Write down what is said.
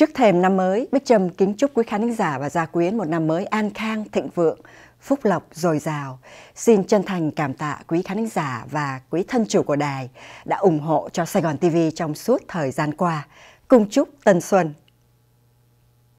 Trước thềm năm mới, Bích Trâm kính chúc quý khán giả và gia quyến một năm mới an khang, thịnh vượng, phúc lộc dồi dào. Xin chân thành cảm tạ quý khán giả và quý thân chủ của đài đã ủng hộ cho Sài Gòn TV trong suốt thời gian qua. Cùng chúc Tân Xuân